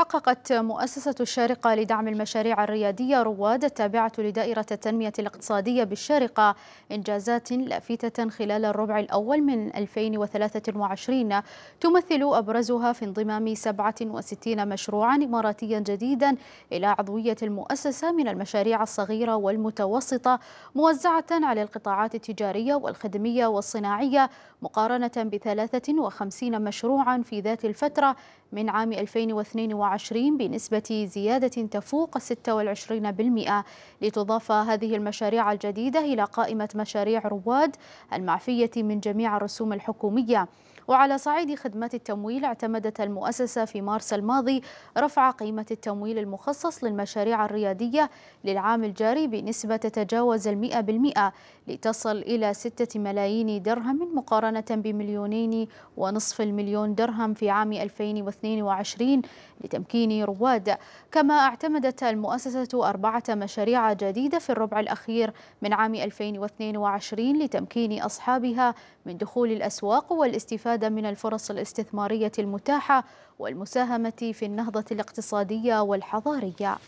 حققت مؤسسة الشارقة لدعم المشاريع الريادية رواد التابعة لدائرة التنمية الاقتصادية بالشارقة إنجازات لافتة خلال الربع الأول من 2023 تمثل أبرزها في انضمام 67 مشروعا إماراتيا جديدا إلى عضوية المؤسسة من المشاريع الصغيرة والمتوسطة موزعة على القطاعات التجارية والخدمية والصناعية مقارنة ب 53 مشروعا في ذات الفترة من عام 2022 2024 بنسبة زيادة تفوق 26% لتضاف هذه المشاريع الجديدة إلى قائمة مشاريع رواد المعفية من جميع الرسوم الحكومية وعلى صعيد خدمات التمويل اعتمدت المؤسسة في مارس الماضي رفع قيمة التمويل المخصص للمشاريع الريادية للعام الجاري بنسبة تتجاوز المئة بالمئة لتصل إلى ستة ملايين درهم مقارنة بمليونين ونصف المليون درهم في عام 2022 لتمكين رواد كما اعتمدت المؤسسة أربعة مشاريع جديدة في الربع الأخير من عام 2022 لتمكين أصحابها من دخول الأسواق والاستفادة من الفرص الاستثمارية المتاحة والمساهمة في النهضة الاقتصادية والحضارية